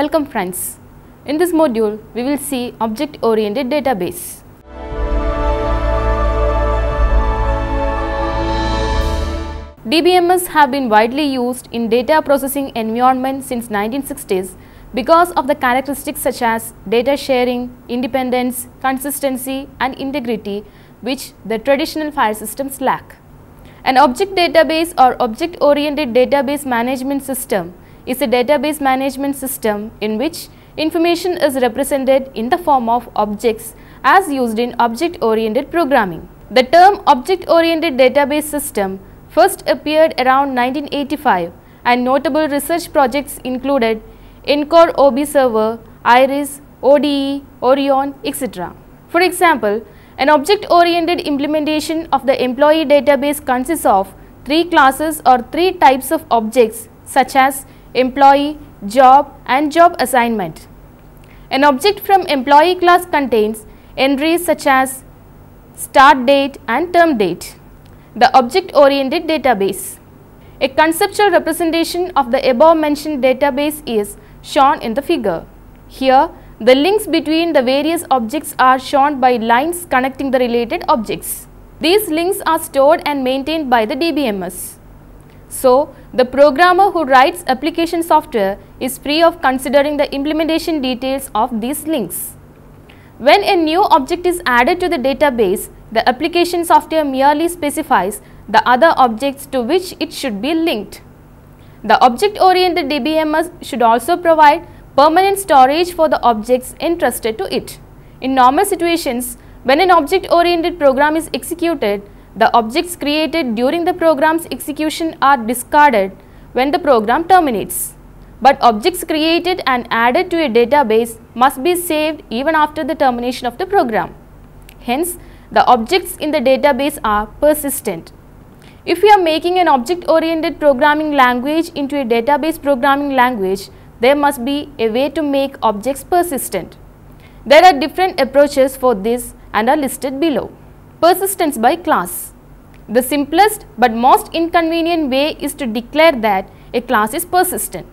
Welcome friends. In this module, we will see object-oriented database. DBMS have been widely used in data processing environment since 1960s because of the characteristics such as data sharing, independence, consistency and integrity which the traditional file systems lack. An object database or object-oriented database management system is a database management system in which information is represented in the form of objects as used in object-oriented programming. The term object-oriented database system first appeared around 1985 and notable research projects included Encore OB Server, IRIS, ODE, Orion, etc. For example, an object-oriented implementation of the employee database consists of three classes or three types of objects such as employee, job and job assignment. An object from employee class contains entries such as start date and term date. The object-oriented database. A conceptual representation of the above mentioned database is shown in the figure. Here, the links between the various objects are shown by lines connecting the related objects. These links are stored and maintained by the DBMS. So, the programmer who writes application software is free of considering the implementation details of these links. When a new object is added to the database, the application software merely specifies the other objects to which it should be linked. The object-oriented DBMS should also provide permanent storage for the objects entrusted to it. In normal situations, when an object-oriented program is executed, the objects created during the program's execution are discarded when the program terminates. But objects created and added to a database must be saved even after the termination of the program. Hence, the objects in the database are persistent. If we are making an object-oriented programming language into a database programming language, there must be a way to make objects persistent. There are different approaches for this and are listed below persistence by class. The simplest but most inconvenient way is to declare that a class is persistent.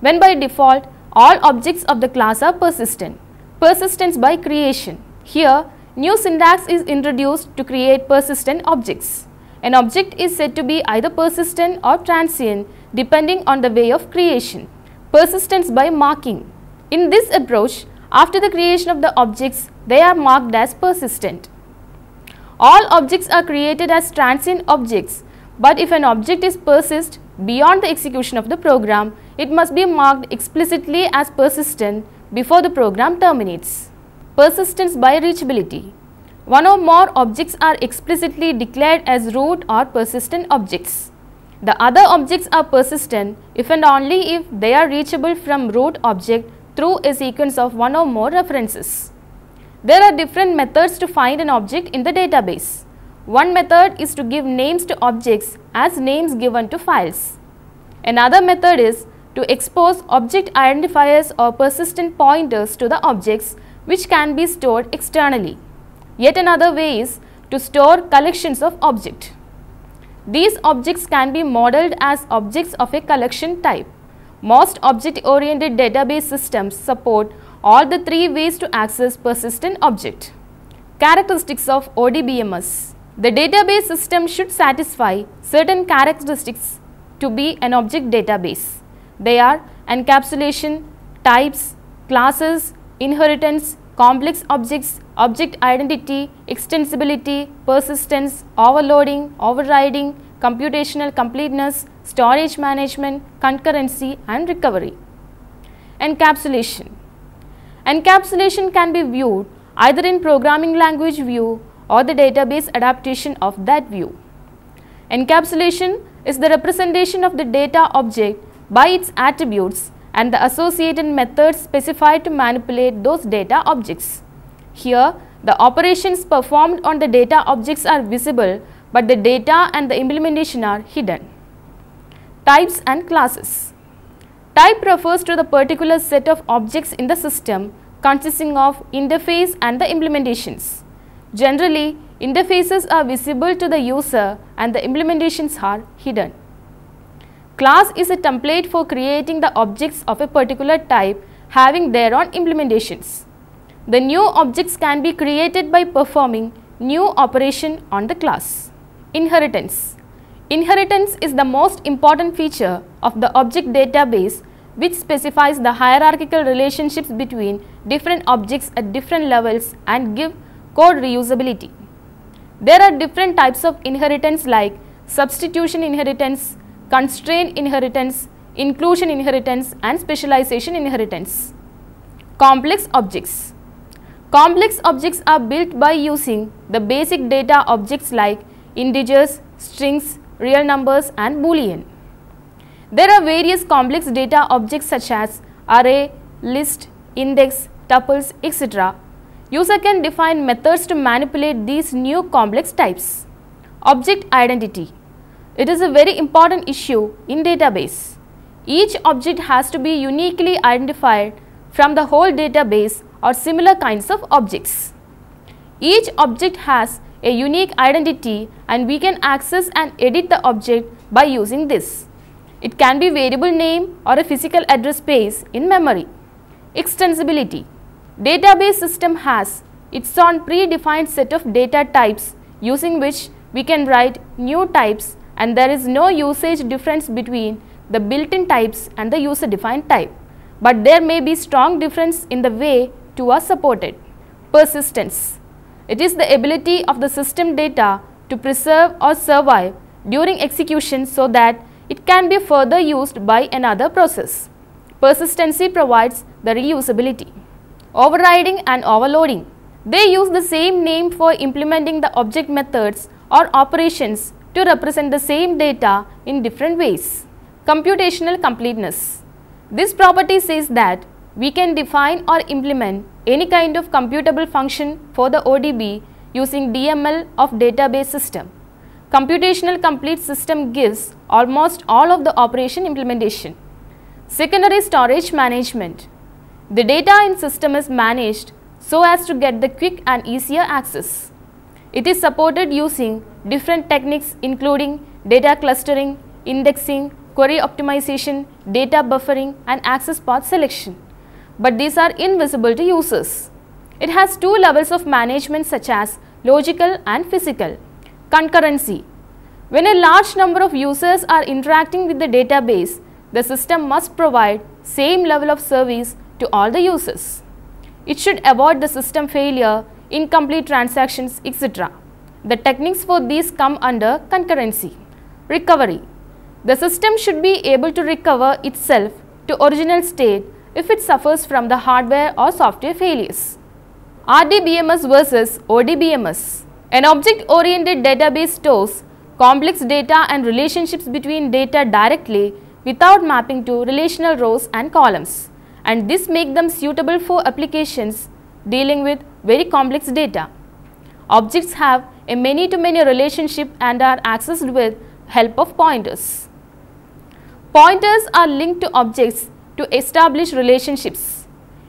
When by default, all objects of the class are persistent. Persistence by creation. Here, new syntax is introduced to create persistent objects. An object is said to be either persistent or transient depending on the way of creation. Persistence by marking. In this approach, after the creation of the objects, they are marked as persistent. All objects are created as transient objects, but if an object is persist beyond the execution of the program, it must be marked explicitly as persistent before the program terminates. Persistence by reachability. One or more objects are explicitly declared as root or persistent objects. The other objects are persistent if and only if they are reachable from root object through a sequence of one or more references. There are different methods to find an object in the database. One method is to give names to objects as names given to files. Another method is to expose object identifiers or persistent pointers to the objects which can be stored externally. Yet another way is to store collections of objects. These objects can be modeled as objects of a collection type. Most object-oriented database systems support all the three ways to access persistent object. Characteristics of ODBMS. The database system should satisfy certain characteristics to be an object database. They are encapsulation, types, classes, inheritance, complex objects, object identity, extensibility, persistence, overloading, overriding, computational completeness, storage management, concurrency and recovery. Encapsulation Encapsulation can be viewed either in programming language view or the database adaptation of that view. Encapsulation is the representation of the data object by its attributes and the associated methods specified to manipulate those data objects. Here, the operations performed on the data objects are visible but the data and the implementation are hidden. Types and classes Type refers to the particular set of objects in the system consisting of interface and the implementations. Generally, interfaces are visible to the user and the implementations are hidden. Class is a template for creating the objects of a particular type having their own implementations. The new objects can be created by performing new operation on the class. Inheritance Inheritance is the most important feature of the object database which specifies the hierarchical relationships between different objects at different levels and give code reusability. There are different types of inheritance like substitution inheritance, constraint inheritance, inclusion inheritance and specialization inheritance. Complex objects Complex objects are built by using the basic data objects like integers, strings, real numbers and boolean. There are various complex data objects such as array, list, index, tuples, etc. User can define methods to manipulate these new complex types. Object identity. It is a very important issue in database. Each object has to be uniquely identified from the whole database or similar kinds of objects. Each object has a unique identity and we can access and edit the object by using this. It can be variable name or a physical address space in memory. Extensibility Database system has its own predefined set of data types using which we can write new types and there is no usage difference between the built-in types and the user-defined type. But there may be strong difference in the way to are supported. Persistence it is the ability of the system data to preserve or survive during execution so that it can be further used by another process. Persistency provides the reusability. Overriding and overloading. They use the same name for implementing the object methods or operations to represent the same data in different ways. Computational completeness. This property says that we can define or implement any kind of computable function for the ODB using DML of database system. Computational complete system gives almost all of the operation implementation. Secondary storage management. The data in system is managed so as to get the quick and easier access. It is supported using different techniques including data clustering, indexing, query optimization, data buffering and access path selection but these are invisible to users. It has two levels of management such as logical and physical. Concurrency. When a large number of users are interacting with the database, the system must provide same level of service to all the users. It should avoid the system failure, incomplete transactions, etc. The techniques for these come under concurrency. Recovery. The system should be able to recover itself to original state if it suffers from the hardware or software failures. RDBMS versus ODBMS An object-oriented database stores complex data and relationships between data directly without mapping to relational rows and columns and this make them suitable for applications dealing with very complex data. Objects have a many-to-many -many relationship and are accessed with help of pointers. Pointers are linked to objects to establish relationships.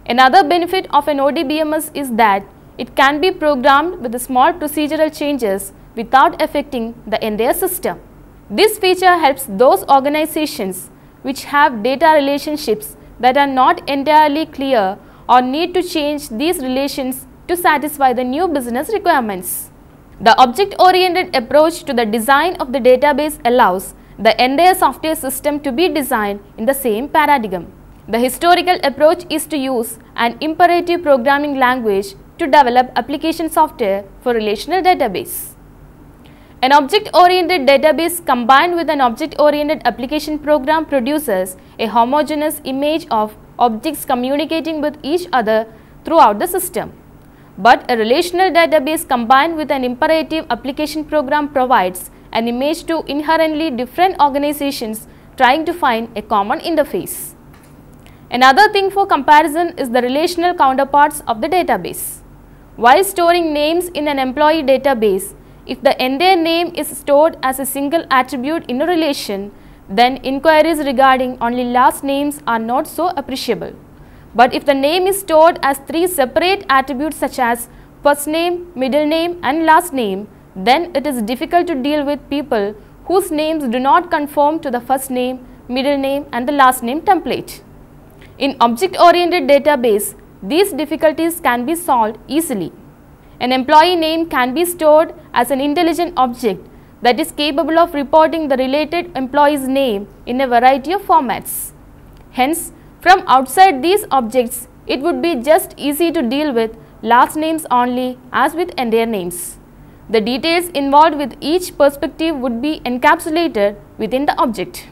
Another benefit of an ODBMS is that it can be programmed with small procedural changes without affecting the entire system. This feature helps those organizations which have data relationships that are not entirely clear or need to change these relations to satisfy the new business requirements. The object-oriented approach to the design of the database allows the entire software system to be designed in the same paradigm. The historical approach is to use an imperative programming language to develop application software for relational database. An object-oriented database combined with an object-oriented application program produces a homogeneous image of objects communicating with each other throughout the system. But a relational database combined with an imperative application program provides an image to inherently different organizations trying to find a common interface. Another thing for comparison is the relational counterparts of the database. While storing names in an employee database, if the entire name is stored as a single attribute in a relation, then inquiries regarding only last names are not so appreciable. But if the name is stored as three separate attributes such as first name, middle name and last name, then it is difficult to deal with people whose names do not conform to the first name, middle name and the last name template. In object-oriented database, these difficulties can be solved easily. An employee name can be stored as an intelligent object that is capable of reporting the related employee's name in a variety of formats. Hence, from outside these objects, it would be just easy to deal with last names only as with entire names. The details involved with each perspective would be encapsulated within the object.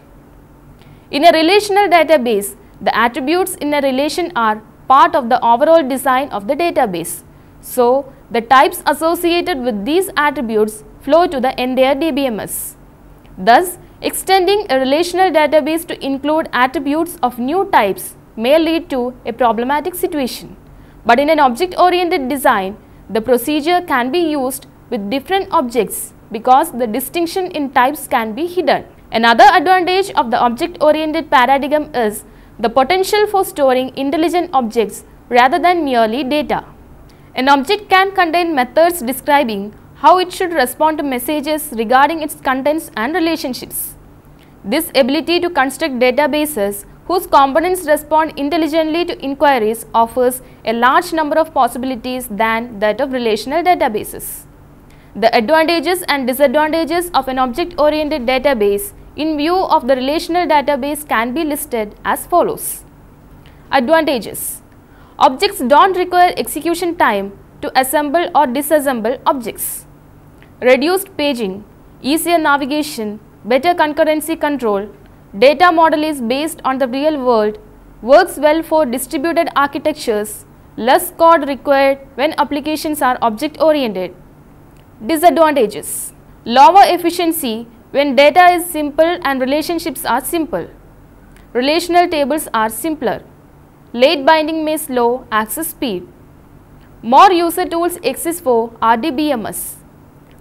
In a relational database, the attributes in a relation are part of the overall design of the database. So, the types associated with these attributes flow to the entire DBMS. Thus, extending a relational database to include attributes of new types may lead to a problematic situation. But in an object-oriented design, the procedure can be used with different objects because the distinction in types can be hidden. Another advantage of the object-oriented paradigm is the potential for storing intelligent objects rather than merely data. An object can contain methods describing how it should respond to messages regarding its contents and relationships. This ability to construct databases whose components respond intelligently to inquiries offers a large number of possibilities than that of relational databases the advantages and disadvantages of an object-oriented database in view of the relational database can be listed as follows. Advantages Objects don't require execution time to assemble or disassemble objects. Reduced paging, easier navigation, better concurrency control, data model is based on the real world, works well for distributed architectures, less code required when applications are object oriented. Disadvantages Lower efficiency when data is simple and relationships are simple. Relational tables are simpler. Late binding may slow access speed. More user tools exist for RDBMS.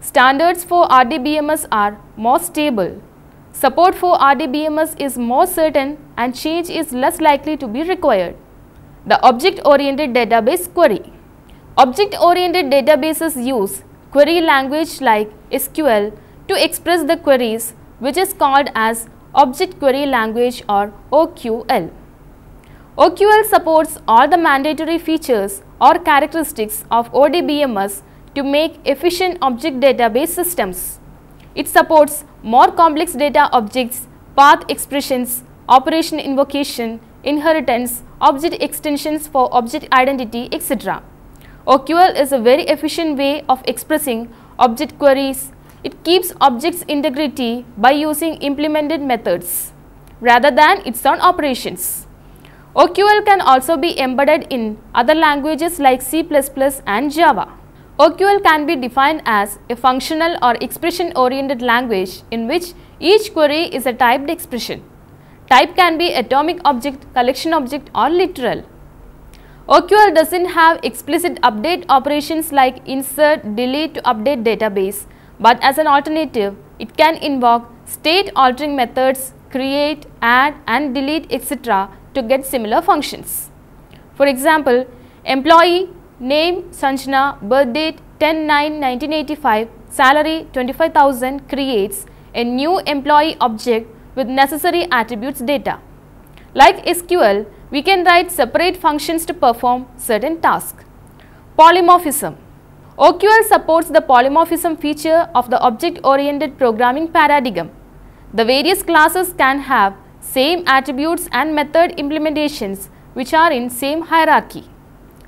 Standards for RDBMS are more stable. Support for RDBMS is more certain and change is less likely to be required. The Object-Oriented Database Query Object-oriented databases use query language like SQL to express the queries which is called as Object Query Language or OQL. OQL supports all the mandatory features or characteristics of ODBMS to make efficient object database systems. It supports more complex data objects, path expressions, operation invocation, inheritance, object extensions for object identity, etc. OQL is a very efficient way of expressing object queries. It keeps objects integrity by using implemented methods rather than its own operations. OQL can also be embedded in other languages like C++ and Java. OQL can be defined as a functional or expression-oriented language in which each query is a typed expression. Type can be atomic object, collection object or literal. OQR doesn't have explicit update operations like insert, delete to update database, but as an alternative, it can invoke state altering methods, create, add and delete etc. to get similar functions. For example, employee name Sanjana, birth date 10-9-1985, salary 25,000 creates a new employee object with necessary attributes data. Like SQL, we can write separate functions to perform certain tasks. Polymorphism OQL supports the polymorphism feature of the object-oriented programming paradigm. The various classes can have same attributes and method implementations which are in same hierarchy.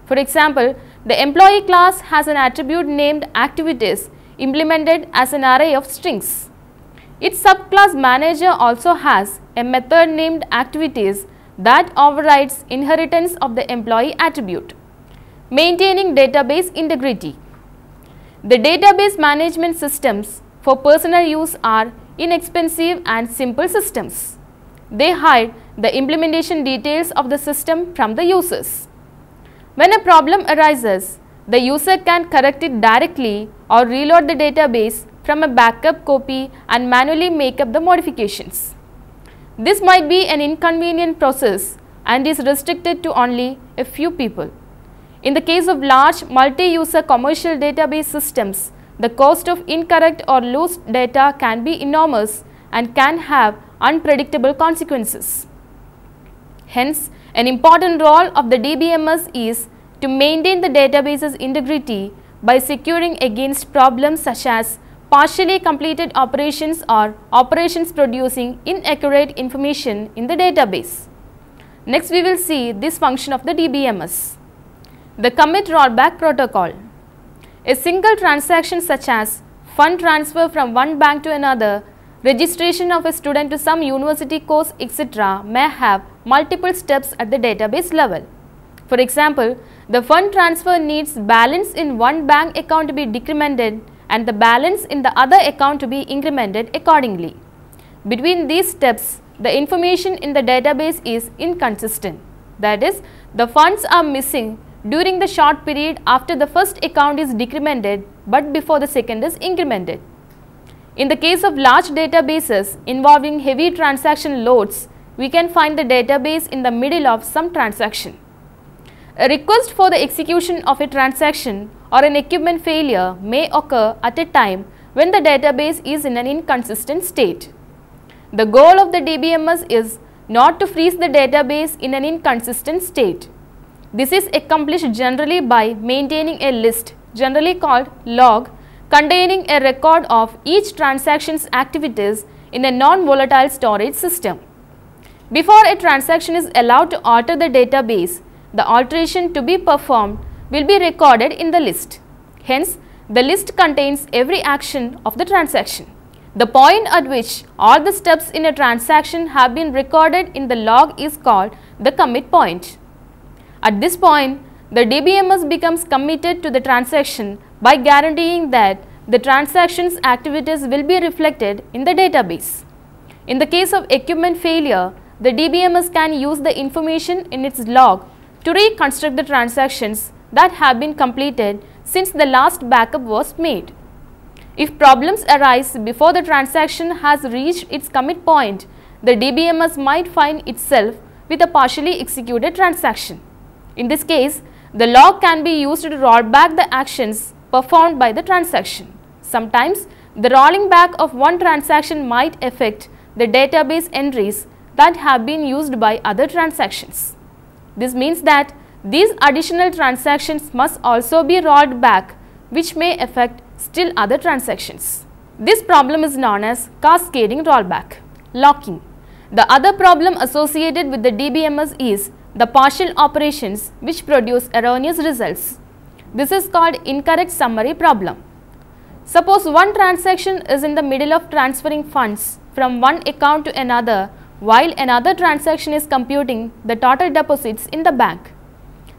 For example, the employee class has an attribute named activities implemented as an array of strings. Its subclass manager also has a method named activities that overrides inheritance of the employee attribute. Maintaining database integrity. The database management systems for personal use are inexpensive and simple systems. They hide the implementation details of the system from the users. When a problem arises, the user can correct it directly or reload the database from a backup copy and manually make up the modifications. This might be an inconvenient process and is restricted to only a few people. In the case of large multi-user commercial database systems, the cost of incorrect or loose data can be enormous and can have unpredictable consequences. Hence, an important role of the DBMS is to maintain the database's integrity by securing against problems such as partially completed operations or operations producing inaccurate information in the database. Next we will see this function of the DBMS. The commit rollback protocol. A single transaction such as fund transfer from one bank to another, registration of a student to some university course etc. may have multiple steps at the database level. For example, the fund transfer needs balance in one bank account to be decremented and the balance in the other account to be incremented accordingly. Between these steps, the information in the database is inconsistent. That is, the funds are missing during the short period after the first account is decremented but before the second is incremented. In the case of large databases involving heavy transaction loads, we can find the database in the middle of some transaction. A request for the execution of a transaction or an equipment failure may occur at a time when the database is in an inconsistent state. The goal of the DBMS is not to freeze the database in an inconsistent state. This is accomplished generally by maintaining a list, generally called log, containing a record of each transaction's activities in a non-volatile storage system. Before a transaction is allowed to alter the database, the alteration to be performed will be recorded in the list. Hence, the list contains every action of the transaction. The point at which all the steps in a transaction have been recorded in the log is called the commit point. At this point, the DBMS becomes committed to the transaction by guaranteeing that the transaction's activities will be reflected in the database. In the case of equipment failure, the DBMS can use the information in its log to reconstruct the transactions that have been completed since the last backup was made. If problems arise before the transaction has reached its commit point, the DBMS might find itself with a partially executed transaction. In this case, the log can be used to roll back the actions performed by the transaction. Sometimes, the rolling back of one transaction might affect the database entries that have been used by other transactions. This means that these additional transactions must also be rolled back which may affect still other transactions. This problem is known as cascading rollback. Locking. The other problem associated with the DBMS is the partial operations which produce erroneous results. This is called incorrect summary problem. Suppose one transaction is in the middle of transferring funds from one account to another while another transaction is computing the total deposits in the bank.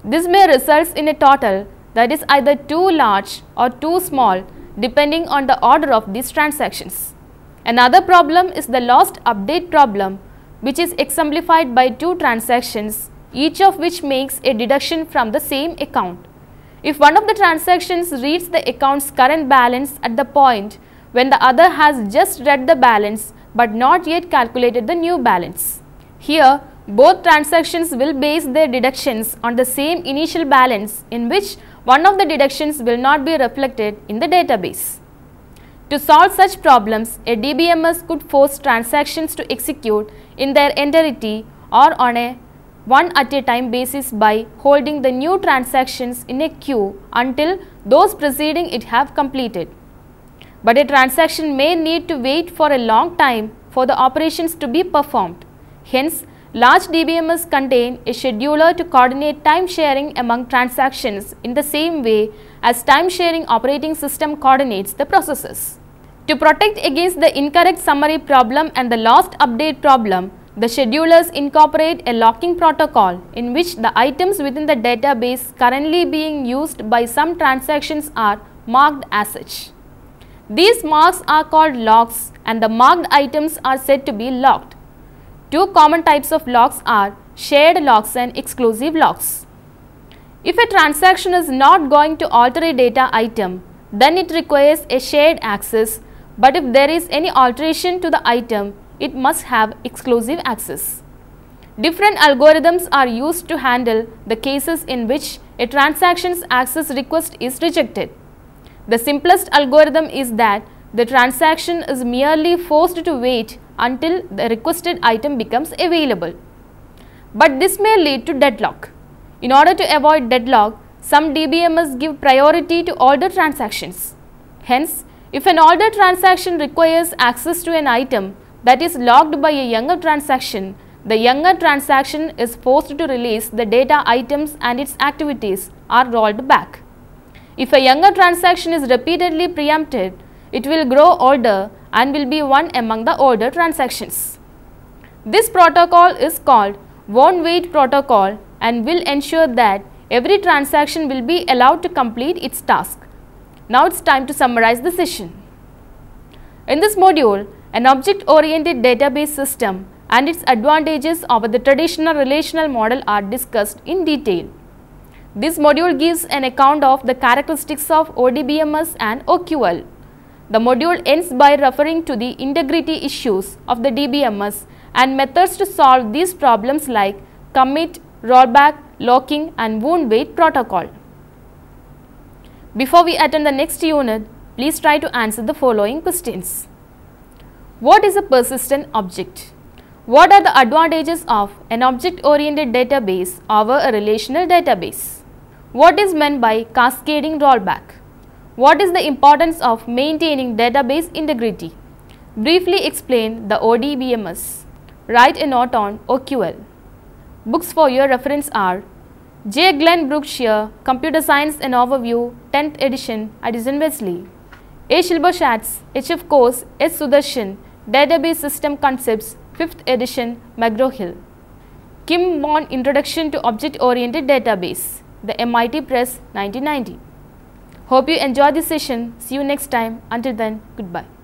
This may result in a total that is either too large or too small depending on the order of these transactions. Another problem is the lost update problem which is exemplified by two transactions each of which makes a deduction from the same account. If one of the transactions reads the account's current balance at the point when the other has just read the balance but not yet calculated the new balance. Here, both transactions will base their deductions on the same initial balance in which one of the deductions will not be reflected in the database. To solve such problems, a DBMS could force transactions to execute in their entirety or on a one at a time basis by holding the new transactions in a queue until those preceding it have completed. But a transaction may need to wait for a long time for the operations to be performed. Hence, Large DBMS contain a scheduler to coordinate time sharing among transactions in the same way as time sharing operating system coordinates the processes. To protect against the incorrect summary problem and the lost update problem, the schedulers incorporate a locking protocol in which the items within the database currently being used by some transactions are marked as such. These marks are called locks and the marked items are said to be locked. Two common types of locks are shared locks and exclusive locks. If a transaction is not going to alter a data item, then it requires a shared access but if there is any alteration to the item, it must have exclusive access. Different algorithms are used to handle the cases in which a transaction's access request is rejected. The simplest algorithm is that the transaction is merely forced to wait until the requested item becomes available. But this may lead to deadlock. In order to avoid deadlock, some DBMS give priority to older transactions. Hence, if an older transaction requires access to an item that is locked by a younger transaction, the younger transaction is forced to release the data items and its activities are rolled back. If a younger transaction is repeatedly preempted, it will grow older and will be one among the order transactions. This protocol is called one wait protocol and will ensure that every transaction will be allowed to complete its task. Now it's time to summarize the session. In this module, an object-oriented database system and its advantages over the traditional relational model are discussed in detail. This module gives an account of the characteristics of ODBMS and OQL. The module ends by referring to the integrity issues of the DBMS and methods to solve these problems like commit, rollback, locking and wound weight protocol. Before we attend the next unit, please try to answer the following questions. What is a persistent object? What are the advantages of an object-oriented database over a relational database? What is meant by cascading rollback? What is the importance of maintaining database integrity? Briefly explain the ODBMS. Write a note on OQL. Books for your reference are J. Glenn Brookshire, Computer Science and Overview, 10th edition, Addison Wesley. A. Shilbershatz, HF Course, S. Sudarshan, Database System Concepts, 5th edition, McGraw-Hill. Kim Bond Introduction to Object-Oriented Database, the MIT Press, 1990. Hope you enjoy this session. See you next time. Until then, goodbye.